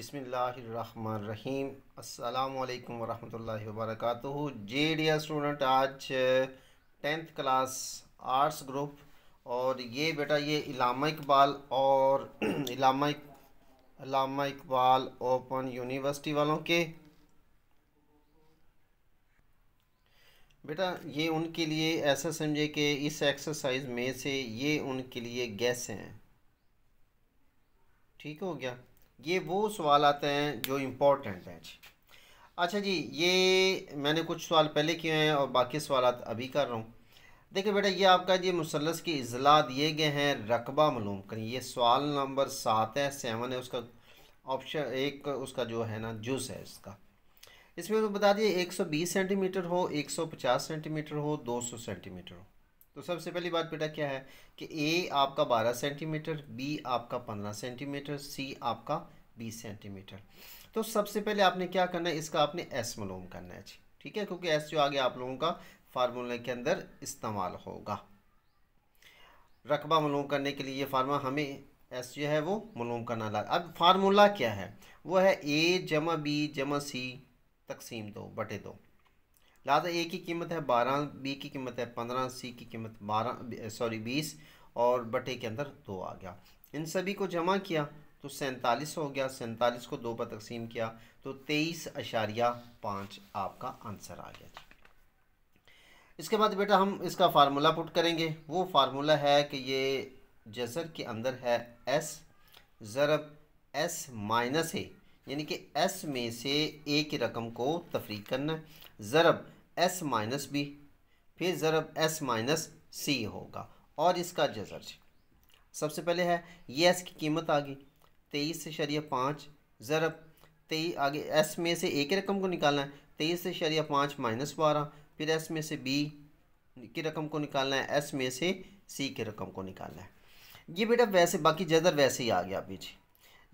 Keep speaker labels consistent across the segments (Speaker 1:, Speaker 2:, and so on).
Speaker 1: अस्सलाम वालेकुम वरहमतुल्लाहि वबरकातुहु जे डी स्टूडेंट आज टेंथ क्लास आर्ट्स ग्रुप और ये बेटा ये इलामा इकबाल और इलामा इलामा इकबाल ओपन यूनिवर्सिटी वालों के बेटा ये उनके लिए ऐसा समझे कि इस एक्सरसाइज में से ये उनके लिए गैस हैं ठीक हो गया ये वो सवाल आते हैं जो इम्पोर्टेंट हैं जी अच्छा जी ये मैंने कुछ सवाल पहले किए हैं और बाकी सवाल अभी कर रहा हूँ देखिए बेटा ये आपका जी मुसलस की अजला दिए गए हैं रकबा मलूम करें ये सवाल नंबर सात है सेवन है उसका ऑप्शन एक उसका जो है ना जूस है इसका इसमें तो बता दिए 120 सेंटीमीटर हो 150 सेंटीमीटर हो 200 सेंटीमीटर हो तो सबसे पहली बात बेटा क्या है कि ए आपका 12 सेंटीमीटर बी आपका 15 सेंटीमीटर सी आपका 20 सेंटीमीटर तो सबसे पहले आपने क्या करना है इसका आपने एस मलूम करना है जी ठीक है क्योंकि एस जो आगे आप लोगों का फार्मूला के अंदर इस्तेमाल होगा रकबा मलूम करने के लिए ये फार्मूला हमें एस जो है वो मलूम करना लगा अब फार्मूला क्या है वो है ए जमा बी जमा सी तकसीम दो बटे दो लिहाजा ए की कीमत है बारह बी की कीमत है पंद्रह सी की कीमत बारह सॉरी बीस और बटे के अंदर दो आ गया इन सभी को जमा किया तो सैंतालीस हो गया सैंतालीस को दो पर तकसीम किया तो तेईस अशारिया पाँच आपका आंसर आ गया इसके बाद बेटा हम इसका फार्मूला पुट करेंगे वो फार्मूला है कि ये जजर के अंदर है एस ज़रब एस माइनस ए यानी कि एस में से ए की रकम को तफरीक करना ज़रब एस माइनस बी फिर ज़रब एस माइनस सी होगा और इसका जजर सबसे पहले है ये एस की कीमत आ गई तेईस से शरिया पाँच ज़रब तेई आगे एस में से एक ही रकम को निकालना है तेईस से शरिया पाँच माइनस बारह फिर एस में से बी की रकम को निकालना है एस में से सी की रकम को निकालना है ये बेटा वैसे बाकी जजर वैसे ही आ गया जी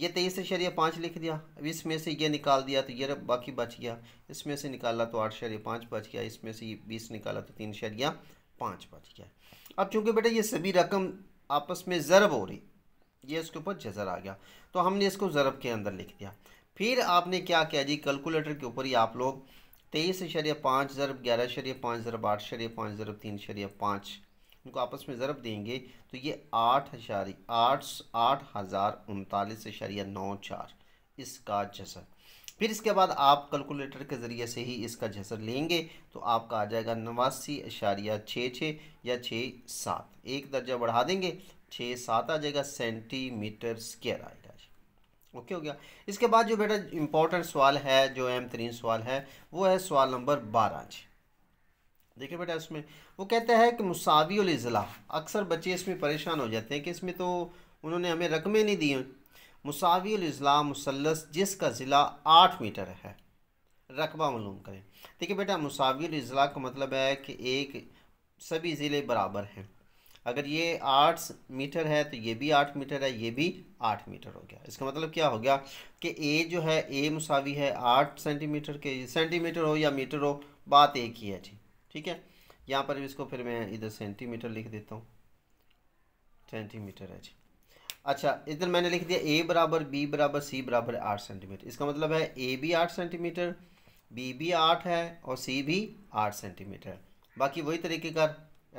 Speaker 1: ये तेईस शरिया पाँच लिख दिया अब इसमें से ये निकाल दिया तो ये बाकी बच गया इसमें से निकाला तो आठ शरिया पाँच बच गया इसमें से बीस निकाला तो तीन शरिया पाँच बच गया अब चूँकि बेटा ये सभी रकम आपस में ज़रब हो रही ये इसके ऊपर जजर आ गया तो हमने इसको ज़रब के अंदर लिख दिया फिर आपने क्या किया जी कैलकुलेटर के ऊपर ही आप लोग तेईस शरिया पाँच ज़रब ग्यारह शरिया पाँच ज़रब आठ शरिया पाँच ज़रब तीन शरिया पाँच उनको आपस में ज़रब देंगे तो ये आठ हजारी आठ आठ हज़ार उनतालीस अशारिया नौ चार इसका जसर फिर इसके बाद आप कैलकुलेटर के ज़रिए से ही इसका जसर लेंगे तो आपका आ जाएगा नवासी अशारिया छः छः या छः सात एक दर्जा बढ़ा देंगे छः सात आ जाएगा सेंटीमीटर स्केयर आएगा ओके हो गया इसके बाद जो बेटा इम्पोर्टेंट सवाल है जो अहम तरीन सवाल है वो है सवाल नंबर बारह जी देखिए बेटा इसमें वो कहता है कि मुसावी अजला अक्सर बच्चे इसमें परेशान हो जाते हैं कि इसमें तो उन्होंने हमें रकमें नहीं दी हैं मुसावी मुसलस जिसका ज़िला आठ मीटर है रकबा मालूम करें देखिए बेटा मुसावी का मतलब है कि एक सभी ज़िले बराबर हैं अगर ये आठ मीटर है तो ये भी आठ मीटर है ये भी आठ मीटर हो गया इसका मतलब क्या हो गया कि ए जो है ए मुसावी है आठ सेंटीमीटर के सेंटीमीटर हो या मीटर हो बात एक ही है ठीक ठीक है यहाँ पर भी इसको फिर मैं इधर सेंटीमीटर लिख देता हूँ सेंटीमीटर है जी अच्छा इधर मैंने लिख दिया ए बराबर बी बराबर सी बराबर आठ सेंटीमीटर इसका मतलब है ए भी आठ सेंटीमीटर बी भी आठ है और सी भी आठ सेंटीमीटर बाकी वही तरीके का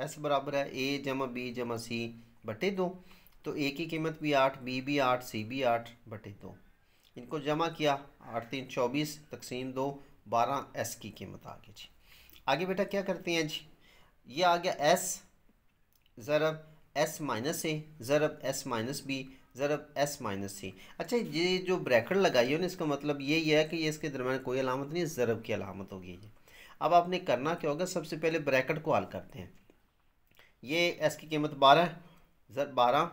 Speaker 1: एस बराबर है ए जमा बी जमा सी बटे दो तो ए की कीमत भी आठ बी भी आठ सी भी आठ बटे दो इनको जमा किया आठ तीन चौबीस तकसीम दो बारह एस की कीमत आ गई जी आगे बेटा क्या करते हैं जी ये आ गया एस ज़रब एस माइनस ए ज़रब एस माइनस बी ज़रब एस माइनस सी अच्छा ये जो ब्रैकेट लगाई है ना इसका मतलब ये है कि ये इसके दरम्यान कोई अलामत नहीं है ज़रब की अलामत होगी ये अब आपने करना क्या होगा सबसे पहले ब्रैकेट को हल करते हैं ये एस की कीमत बारह जर बारह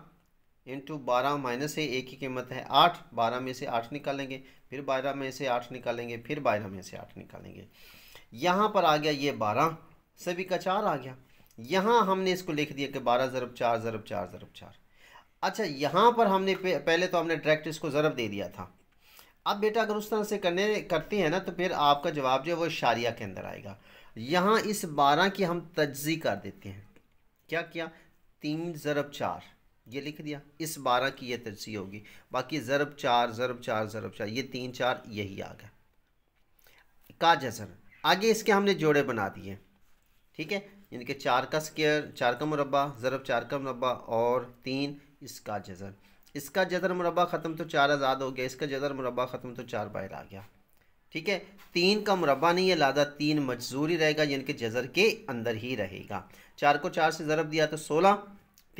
Speaker 1: इंटू बारह माइनस ए एक की कीमत है आठ बारह में से आठ निकालेंगे फिर बारह में से आठ निकालेंगे फिर बारह में से आठ निकालेंगे यहाँ पर आ गया ये बारह सभी का चार आ गया यहाँ हमने इसको लिख दिया कि बारह ज़रब चार ज़रब चार ज़रब चार अच्छा यहाँ पर हमने पहले तो हमने डायरेक्ट इसको ज़रब दे दिया था अब बेटा अगर उस तरह से करने करते हैं ना तो फिर आपका जवाब जो है वो इशारिया के अंदर आएगा यहाँ इस बारह की हम तजी कर देते हैं क्या किया तीन ज़रब चार ये लिख दिया इस बारह की ये तजी होगी बाकी ज़रब चार ज़रब चार ज़रब चार ये तीन चार यही आ गया का जसर आगे इसके हमने जोड़े बना दिए ठीक है यानी कि चार का स्केयर चार का मुरबा ज़रब चार का मुरबा और तीन इसका जज़र इसका जज़र मुरबा ख़त्म तो चार आज़ाद हो गया इसका जज़र मुरबा ख़त्म तो चार बाहर आ गया ठीक है तीन का मुरबा नहीं है लादा तीन मजजूरी रहेगा यानी कि जज़र के अंदर ही रहेगा चार को चार से ज़रब दिया तो सोलह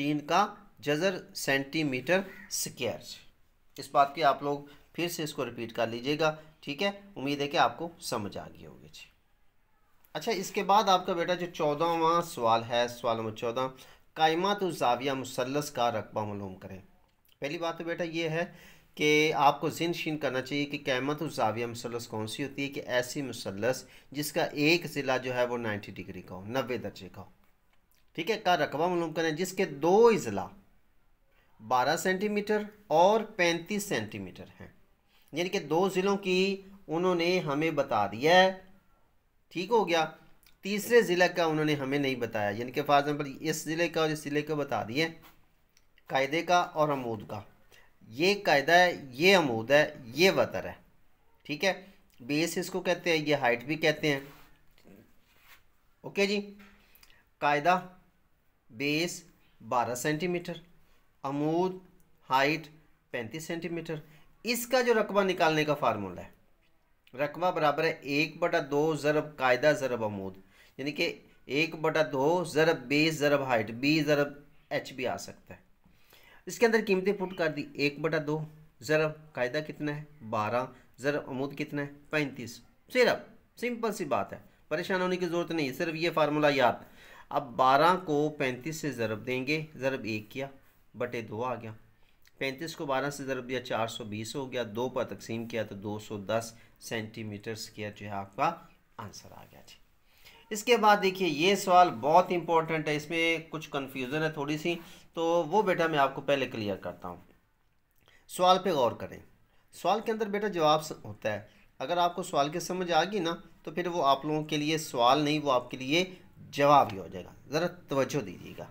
Speaker 1: तीन का जज़र सेंटीमीटर स्केयर इस बात की आप लोग फिर से इसको रिपीट कर लीजिएगा ठीक है उम्मीद है कि आपको समझ आ गई होगी जी अच्छा इसके बाद आपका बेटा जो चौदहवा सवाल है सवाल नंबर चौदह क़ायमत जाविया मुसलस का रकबा मलूम करें पहली बात तो बेटा ये है कि आपको जिन शीन करना चाहिए कि कैमत उजाविया मुसलस कौन सी होती है कि ऐसी मुसलस जिसका एक ज़िला जो है वो नाइन्टी डिग्री का हो नबे दर्जे का हो ठीक है का रकबा मलूम करें जिसके दो अजला बारह सेंटीमीटर और पैंतीस सेंटीमीटर हैं यानी कि दो ज़िलों की उन्होंने हमें बता दिया है ठीक हो गया तीसरे ज़िले का उन्होंने हमें नहीं बताया यानी कि फॉर एग्ज़ाम्पल इस ज़िले का और इस ज़िले का बता दिए कायदे का और अमूद का ये कायदा है ये अमूद है ये वतर है ठीक है बेस इसको कहते हैं ये हाइट भी कहते हैं ओके जी कायदा बेस बारह सेंटीमीटर अमूद हाइट पैंतीस सेंटीमीटर इसका जो रकबा निकालने का फार्मूला है रकमा बराबर है एक बटा दो ज़रब कायदा ज़रब अमूद यानी कि एक बटा दो ज़रब बे ज़रब हाइट बी ज़रब एच भी आ सकता है इसके अंदर कीमतें पुट कर दी एक बटा दो ज़रब कायदा कितना है बारह ज़रब अमूद कितना है पैंतीस सिर्फ सिंपल सी बात है परेशान होने की ज़रूरत नहीं है सिर्फ ये फार्मूला याद अब बारह को पैंतीस से ज़रब देंगे ज़रब एक किया बटे दो आ गया पैंतीस को बारह से ज़रब दिया चार सौ बीस हो गया दो पर तकसीम किया तो दो सौ दस सेंटीमीटर स्केयर जो है आपका आंसर आ गया जी इसके बाद देखिए ये सवाल बहुत इंपॉर्टेंट है इसमें कुछ कन्फ्यूज़न है थोड़ी सी तो वो बेटा मैं आपको पहले क्लियर करता हूँ सवाल पे गौर करें सवाल के अंदर बेटा जवाब होता है अगर आपको सवाल की समझ आ गई ना तो फिर वो आप लोगों के लिए सवाल नहीं वो आपके लिए जवाब ही हो जाएगा ज़रा तवज्जो दीजिएगा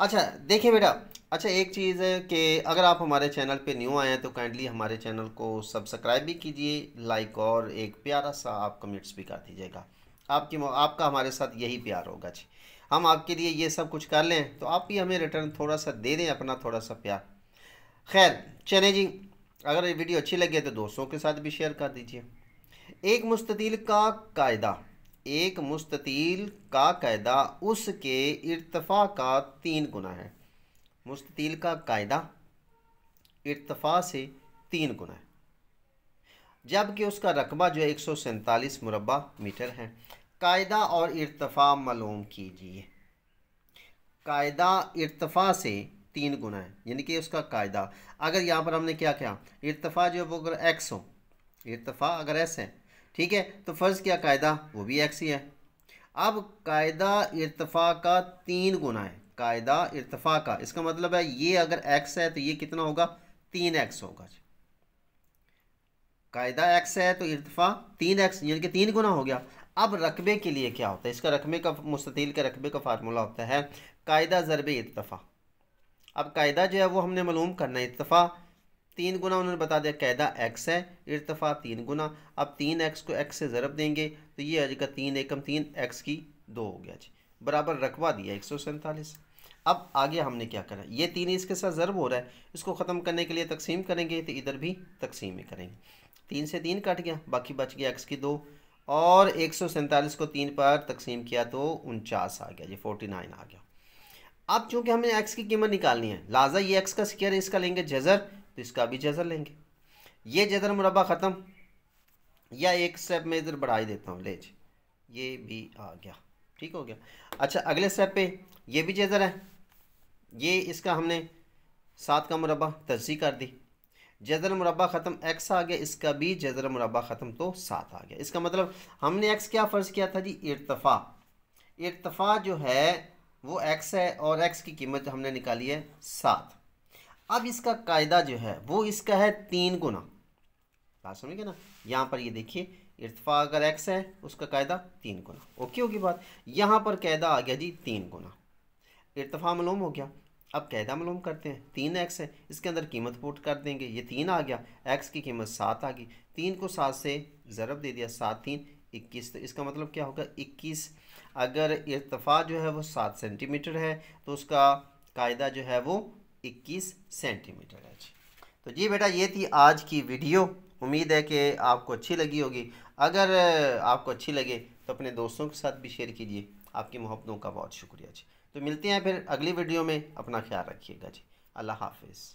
Speaker 1: अच्छा देखिए बेटा अच्छा एक चीज़ है कि अगर आप हमारे चैनल पे न्यू आए हैं तो काइंडली हमारे चैनल को सब्सक्राइब भी कीजिए लाइक और एक प्यारा सा आप कमेंट्स भी कर दीजिएगा आपकी आपका हमारे साथ यही प्यार होगा जी हम आपके लिए ये सब कुछ कर लें तो आप भी हमें रिटर्न थोड़ा सा दे दें अपना थोड़ा सा प्यार खैर चले जी अगर ये वीडियो अच्छी लगे तो दोस्तों के साथ भी शेयर कर दीजिए एक मुस्ततील का कायदा एक मुस्ततील का कायदा उसके इरतफ़ा का तीन गुना है मुस्ततील का कायदा इरतफ़ा से तीन गुना है जबकि उसका रकबा जो है एक सौ सैंतालीस मुरबा मीटर है कायदा और इरतफ़ा मलूम कीजिए कायदा इरतफ़ा से तीन गुना है यानी कि उसका कायदा अगर यहाँ पर हमने क्या क्या इरतफ़ा जो है वो अगर एक्स हो इरतफ़ा अगर एस है ठीक है तो फ़र्ज़ क्या कायदा वो भी एक्स ही है अब कायदा इरतफ़ा का तीन गुना है कायदा इरतफ़ा का इसका मतलब है ये अगर एक्स है तो ये कितना होगा तीन एक्स होगा कायदा एक्स है तो इरतफ़ा तीन एक्स यानी कि तीन गुना हो गया अब रकबे के लिए क्या होता है इसका रकबे का मुस्तिल के रकबे का फार्मूला होता है कायदा ज़रब इतफ़ा अब कायदा जो है वो हमने मालूम करना है इतफ़ा तीन गुना उन्होंने बता दिया कैदा एक्स है इरतफ़ा तीन गुना अब तीन एक्स को एक्स से ज़रब देंगे तो ये आज का तीन एकम तीन एक्स की दो हो गया जी बराबर रकवा दिया एक सौ सैंतालीस अब आगे हमने क्या करा ये तीन इसके साथ ज़रब हो रहा है इसको ख़त्म करने के लिए तकसीम करेंगे तो इधर भी तकसीम ही करेंगे तीन से तीन कट गया बाकी बच गया एक्स की दो और एक सौ सैंतालीस को तीन पर तकसीम किया तो उनचास आ गया जी फोर्टी नाइन आ गया अब चूँकि हमें एक्स की कीमत निकालनी है लाजा ये एक्स का स्केयर इसका लेंगे जजर तो इसका भी जजर लेंगे ये जजर मुरबा ख़त्म या एक स्टेप में इधर बढ़ा ही देता हूँ लेज ये भी आ गया ठीक हो गया अच्छा अगले स्टेप पे ये भी जजर है ये इसका हमने सात का मुरबा तरसी कर दी जजर मुरबा ख़त्म एक्स आ गया इसका भी जजर मुरबा ख़त्म तो सात आ गया इसका मतलब हमने एक्स क्या फ़र्ज़ किया था जी इरतफ़ा इरतफ़ा जो है वो एक्स है और एक्स की कीमत हमने निकाली है सात अब इसका कायदा जो है वो इसका है तीन गुना बात समझिए ना यहाँ पर ये देखिए इरतफा अगर एक्स है उसका कायदा तीन गुना ओके होगी बात यहाँ पर कायदा आ गया जी तीन गुना इरतफा मलूम हो गया अब कायदा मलूम करते हैं तीन एक्स है इसके अंदर कीमत पुट कर देंगे ये तीन आ गया एक्स की कीमत सात आ गई तीन को सात से ज़रब दे दिया सात तीन इक्कीस तो इसका मतलब क्या होगा इक्कीस अगर इरतफा जो है वो सात सेंटीमीटर है तो उसका कायदा जो है वो 21 सेंटीमीटर है जी तो जी बेटा ये थी आज की वीडियो उम्मीद है कि आपको अच्छी लगी होगी अगर आपको अच्छी लगे तो अपने दोस्तों के साथ भी शेयर कीजिए आपकी मोहब्बतों का बहुत शुक्रिया जी तो मिलते हैं फिर अगली वीडियो में अपना ख्याल रखिएगा जी अल्लाह हाफिज़